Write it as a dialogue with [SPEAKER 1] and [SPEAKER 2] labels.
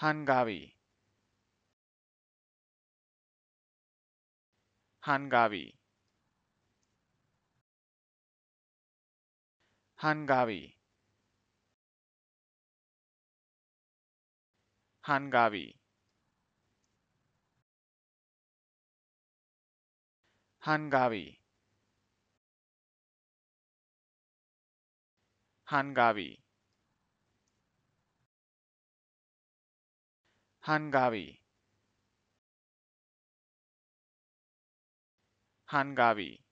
[SPEAKER 1] Hangavi Hangavi Hangavi Hangavi Hangavi Hangavi Hangavi Hangavi